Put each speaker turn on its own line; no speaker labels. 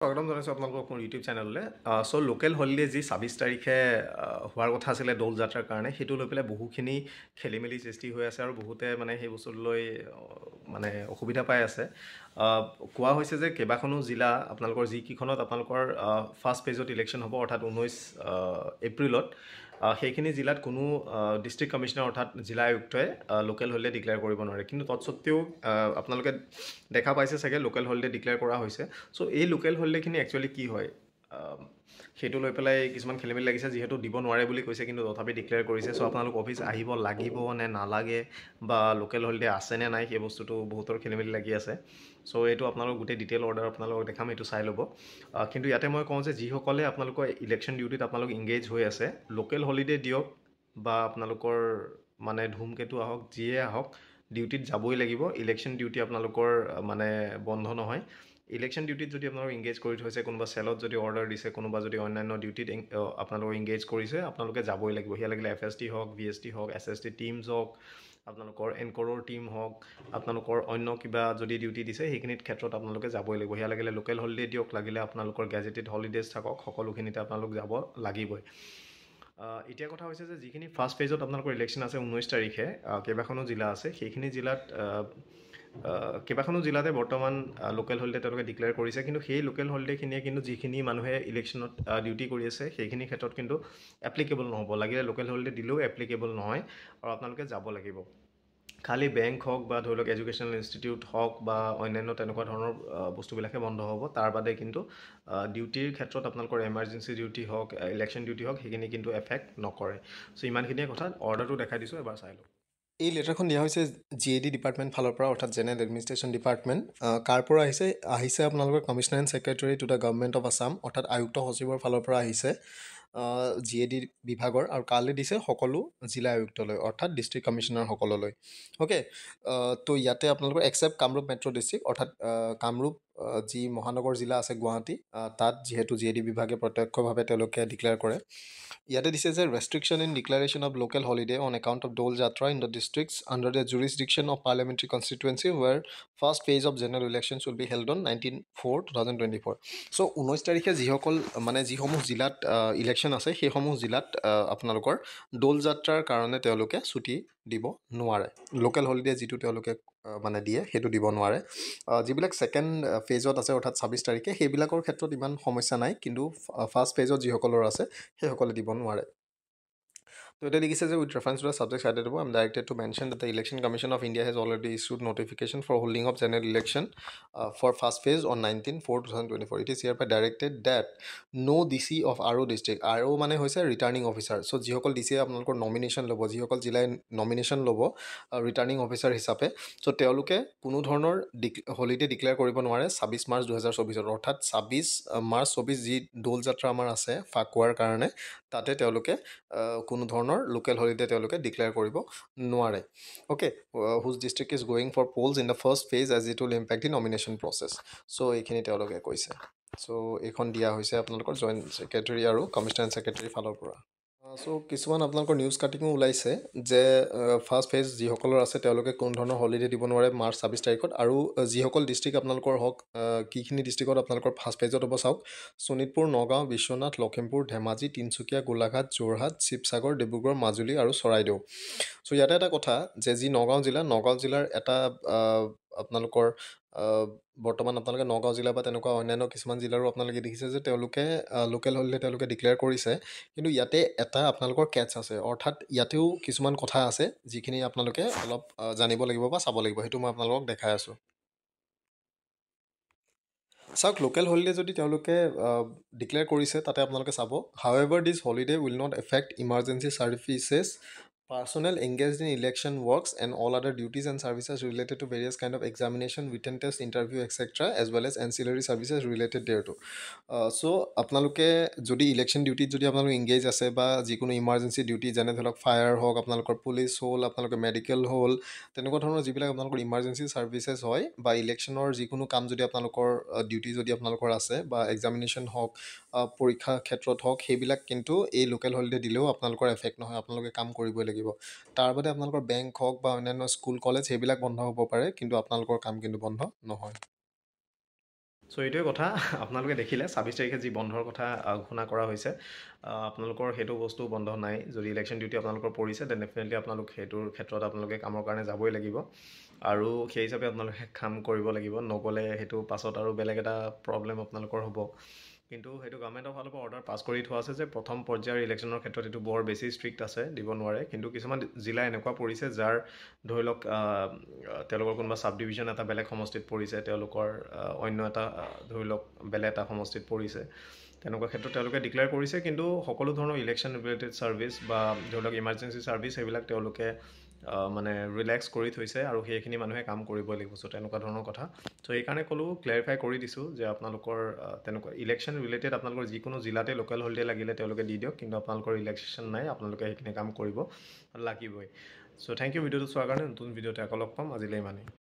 স্বাগতম জনাইছোঁ আপোনালোকক মোৰ ইউটিউব চেনেললৈ চ' লোকেল হলিডে যি ছাব্বিছ তাৰিখে হোৱাৰ কথা আছিলে দৌল যাত্ৰাৰ কাৰণে সেইটো লৈ পেলাই বহুখিনি খেলি মেলি সৃষ্টি হৈ আছে আৰু বহুতে মানে সেই বস্তুটোলৈ মানে অসুবিধা পাই আছে কোৱা হৈছে যে কেইবাখনো জিলা আপোনালোকৰ যিকেইখনত আপোনালোকৰ ফাৰ্ষ্ট পেজত ইলেকশ্যন হ'ব অৰ্থাৎ ঊনৈছ এপ্ৰিলত সেইখিনি জিলাত কোনো ডিষ্ট্ৰিক্ট কমিশ্যনাৰ অৰ্থাৎ জিলা আয়ুক্তই লোকেল হলিডে ডিক্লেয়াৰ কৰিব নোৱাৰে কিন্তু তৎসত্বেও আপোনালোকে দেখা পাইছে চাগে লোকেল হলিডে ডিক্লেয়াৰ কৰা হৈছে চ' এই লোকেল হলিডেখিনি একচুৱেলি কি হয় সেইটো লৈ পেলাই কিছুমান খেলি মেলি লাগিছে যিহেতু দিব নোৱাৰে বুলি কৈছে কিন্তু তথাপি ডিক্লেয়াৰ কৰিছে চ' আপোনালোক অফিচ আহিব লাগিব নে নালাগে বা লোকেল হলিডে আছে নে নাই সেই বস্তুটো বহুতৰ খেলি মেলি লাগি আছে চ' এইটো আপোনালোক গোটেই ডিটেইল অৰ্ডাৰ আপোনালোকক দেখাম এইটো চাই ল'ব কিন্তু ইয়াতে মই কওঁ যে যিসকলে আপোনালোকৰ ইলেকশ্যন ডিউটিত আপোনালোক ইংগেজ হৈ আছে লোকেল হলিডে দিয়ক বা আপোনালোকৰ মানে ধুমকেতু আহক যিয়ে আহক ডিউটিত যাবই লাগিব ইলেকশ্যন ডিউটি আপোনালোকৰ মানে বন্ধ নহয় ইলেকশ্যন ডিউটিত যদি আপোনালোকে এংগেজ কৰি থৈছে কোনোবা চেলত যদি অৰ্ডাৰ দিছে কোনোবা যদি অন্যান্য ডিউটিত আপোনালোকে এংগেজ কৰিছে আপোনালোকে যাবই লাগিব সেয়া লাগিলে এফ এছ টি হওক বি এছ টি হওক এছ এছ টি টিমছ হওক আপোনালোকৰ এনকৰৰ টিম হওক আপোনালোকৰ অন্য কিবা যদি ডিউটি দিছে সেইখিনিত ক্ষেত্ৰত আপোনালোকে যাবই লাগিব সেয়া লাগিলে লোকেল হলিডে দিয়ক লাগিলে আপোনালোকৰ গেজেটেড হলিডেজ থাকক সকলোখিনিতে আপোনালোক যাব লাগিবই এতিয়া কথা হৈছে যে যিখিনি ফাৰ্ষ্ট ফেজত আপোনালোকৰ ইলেকশ্যন আছে ঊনৈছ তাৰিখে কেইবাখনো জিলা আছে সেইখিনি জিলাত কেইবাখনো জিলাতে বৰ্তমান লোকেল হলিডে তেওঁলোকে ডিক্লেয়াৰ কৰিছে কিন্তু সেই লোকেল হলিডেখিনিয়ে কিন্তু যিখিনি মানুহে ইলেকশ্যনত ডিউটি কৰি আছে সেইখিনি ক্ষেত্ৰত কিন্তু এপ্লিকেবল নহ'ব লাগিলে লোকেল হলিডে দিলেও এপ্লিকেবল নহয় আৰু আপোনালোকে যাব লাগিব খালী বেংক হওক বা ধৰি লওক এডুকেশ্যনেল ইনষ্টিটিউট হওক বা অন্যান্য তেনেকুৱা ধৰণৰ বস্তুবিলাকহে বন্ধ হ'ব তাৰ বাদে কিন্তু ডিউটিৰ ক্ষেত্ৰত আপোনালোকৰ এমাৰ্জেঞ্চি ডিউটি হওক ইলেকশ্যন ডিউটি হওক সেইখিনি কিন্তু এফেক্ট নকৰে চ' ইমানখিনিয়ে কথা অৰ্ডাৰটো দেখাই দিছোঁ এবাৰ চাই লওক এই লেটাৰখন দিয়া হৈছে জি এ ডি ডিপাৰ্টমেণ্ট ফালৰ পৰা অৰ্থাৎ জেনেৰেল এডমিনিষ্ট্ৰেশ্যন ডিপাৰ্টমেণ্ট কাৰ পৰা আহিছে আহিছে আপোনালোকৰ commissioner and secretary to the government of Assam অৰ্থাৎ আয়ুক্ত সচিবৰ ফালৰ পৰা আহিছে জি এ ডি বিভাগৰ আৰু কালি দিছে সকলো জিলা আয়ুক্তলৈ অৰ্থাৎ ডিষ্ট্ৰিক্ট কমিশ্যনাৰসকললৈ অ'কে ত' ইয়াতে আপোনালোকৰ একচেপ্ট কামৰূপ মেট্ৰ' ডিষ্ট্ৰিক্ট অৰ্থাৎ কামৰূপ যি মহানগৰ জিলা আছে গুৱাহাটী তাত যিহেতু জি এ ডি বিভাগে প্ৰত্যক্ষভাৱে তেওঁলোকে ডিক্লেয়াৰ কৰে ইয়াতে দিছে যে restriction in declaration of local holiday on account of Doul Jatra in the districts under the jurisdiction of parliamentary constituency where first phase of general election will be held on nineteen four two thousand twenty four so' ঊনৈছ তাৰিখে যিসকল মানে যিসমূহ জিলাত election আছে সেইসমূহ জিলাত আপোনালোকৰ দৌল যাত্ৰাৰ কাৰণে তেওঁলোকে ছুটি দিব নোৱাৰে লোকেল হলিডে যিটো তেওঁলোকে মানে দিয়ে সেইটো দিব নোৱাৰে যিবিলাক ছেকেণ্ড ফেজত আছে অৰ্থাৎ ছাব্বিছ তাৰিখে সেইবিলাকৰ ক্ষেত্ৰত ইমান সমস্যা নাই কিন্তু ফাৰ্ষ্ট ফেজত যিসকলৰ আছে সেইসকলে দিব নোৱাৰে তো এতিয়া লিখিছে যে with reference to the subject cited দিব I am directed to mention the election commission of India has already issued notification for holding of general election for first phase on nineteen four two thousand twenty four it is ইয়াৰ পৰা directed date no' D C of our district আৰু মানে হৈছে returning officer চ' যিসকল D চিয়ে আপোনালোকৰ nomination ল'ব যিসকল জিলাই নমিনেশ্যন ল'ব ৰিটাৰ্ণিং অফিচাৰ হিচাপে চ' তেওঁলোকে কোনো ধৰণৰ ডিক হলিডে ডিক্লেয়াৰ কৰিব নোৱাৰে ছাব্বিছ মাৰ্চ দুহেজাৰ চৌবিছত অৰ্থাৎ ছাব্বিছ মাৰ্চ চৌবিছ যি দৌল যাত্ৰা আমাৰ আছে ফাকুৱাৰ কাৰণে তাতে তেওঁলোকে কোনো ধৰণৰ ধৰণৰ লোকেল হলিডে তেওঁলোকে ডিক্লেয়াৰ কৰিব নোৱাৰে okay whose district is going for polls in the first phase as it will impact in nomination process so' এইখিনি তেওঁলোকে কৈছে চ' এইখন দিয়া হৈছে আপোনালোকৰ জইণ্ট ছেক্ৰেটেৰী আৰু কমিশ্যন ছেক্ৰেটেৰীৰ ফালৰ পৰা চ' কিছুমান আপোনালোকৰ নিউজ কাটিঙো ওলাইছে যে ফাৰ্ষ্ট ফেজ যিসকলৰ আছে তেওঁলোকে কোনো ধৰণৰ হলিডে দিব নোৱাৰে মাৰ্চ ছাব্বিছ তাৰিখত আৰু যিসকল ডিষ্ট্ৰিক্ট আপোনালোকৰ হওক কিখিনি ডিষ্ট্ৰিকত আপোনালোকৰ ফাৰ্ষ্ট ফেজত হ'ব চাওক শোণিতপুৰ নগাঁও বিশ্বনাথ লখিমপুৰ ধেমাজি তিনিচুকীয়া গোলাঘাট যোৰহাট শিৱসাগৰ ডিব্ৰুগড় মাজুলী আৰু চৰাইদেউ চ' ইয়াতে এটা কথা যে যি নগাঁও জিলা নগাঁও জিলাৰ এটা আপোনালোকৰ বৰ্তমান আপোনালোকে নগাঁও জিলা বা তেনেকুৱা অন্যান্য কিছুমান জিলাৰো আপোনালোকে দেখিছে যে তেওঁলোকে লোকেল হ'লে তেওঁলোকে ডিক্লেয়াৰ কৰিছে কিন্তু ইয়াতে এটা আপোনালোকৰ কেটছ আছে অৰ্থাৎ ইয়াতেও কিছুমান কথা আছে যিখিনি আপোনালোকে অলপ জানিব লাগিব বা চাব লাগিব সেইটো মই আপোনালোকক দেখাই আছোঁ চাওক লোকেল হলিডে যদি তেওঁলোকে ডিক্লেয়াৰ কৰিছে তাতে আপোনালোকে চাব however this holiday will not affect emergency services personnel engaged in election works and all other duties and services related to various kind of examination written test interview etc as well as ancillary services related thereto uh, so apnaluke jodi election duty jodi apnalu engaged ase ba jikono emergency duty jane tholok fire hok apnalukor police hol apnaluke medical hol tenuko thonor jibila apnalukor emergency services hoy ba election or jikono kam jodi apnalukor uh, duty jodi apnalukor ase ba examination hok uh, porikha khetrot hok hebilak kintu ei local holiday dileo apnalukor effect no hoy apnaluke kam koribo লাগিব তাৰ বাদে আপোনালোকৰ bank হওক বা অন্যান্য school college সেইবিলাক বন্ধ হ'ব পাৰে কিন্তু আপোনালোকৰ কাম কিন্তু বন্ধ নহয় চ' এইটোৱে কথা আপোনালোকে দেখিলে ছাব্বিছ তাৰিখে যি বন্ধৰ কথা ঘোষণা কৰা হৈছে আপোনালোকৰ সেইটো বস্তু বন্ধ নাই যদি ইলেকশ্যন ডিউটি আপোনালোকৰ পৰিছে দেন ডেফিনেটলি আপোনালোক সেইটোৰ ক্ষেত্ৰত আপোনালোকে কামৰ কাৰণে যাবই লাগিব আৰু সেই হিচাপে আপোনালোকে কাম কৰিব লাগিব নগ'লে সেইটো পাছত আৰু বেলেগ এটা প্ৰব্লেম আপোনালোকৰ হ'ব কিন্তু সেইটো গভৰ্ণমেণ্টৰ ফালৰ পৰা অৰ্ডাৰ পাছ কৰি থোৱা আছে যে প্ৰথম পৰ্যায়ৰ ইলেকশ্যনৰ ক্ষেত্ৰত এইটো বৰ বেছি ষ্ট্ৰিক্ট আছে দিব নোৱাৰে কিন্তু কিছুমান জিলা এনেকুৱা পৰিছে যাৰ ধৰি লওক তেওঁলোকৰ কোনোবা ছাব ডিভিজন এটা বেলেগ সমষ্টিত পৰিছে তেওঁলোকৰ অন্য এটা ধৰি লওক বেলেগ এটা সমষ্টিত পৰিছে তেনেকুৱা ক্ষেত্ৰত তেওঁলোকে ডিক্লেয়াৰ কৰিছে কিন্তু সকলো ধৰণৰ ইলেকশ্যন ৰিলেটেড ছাৰ্ভিচ বা ধৰি লওক ইমাৰ্জেঞ্চি ছাৰ্ভিচ সেইবিলাক তেওঁলোকে মানে ৰিলেক্স কৰি থৈছে আৰু সেইখিনি মানুহে কাম কৰিব লাগিব চ' তেনেকুৱা ধৰণৰ কথা চ' সেইকাৰণে ক'লোঁ ক্লেৰিফাই কৰি দিছোঁ যে আপোনালোকৰ তেনেকুৱা ইলেকশ্যন ৰিলেটেড আপোনালোকৰ যিকোনো জিলাতে লোকেল হলিডে লাগিলে তেওঁলোকে দি দিয়ক কিন্তু আপোনালোকৰ ইলেকশ্যন নাই আপোনালোকে সেইখিনি কাম কৰিব লাগিবই চ' থেংক ইউ ভিডিঅ'টো চোৱাৰ কাৰণে নতুন ভিডিঅ'তে আকৌ লগ পাম আজিলৈ ইমানেই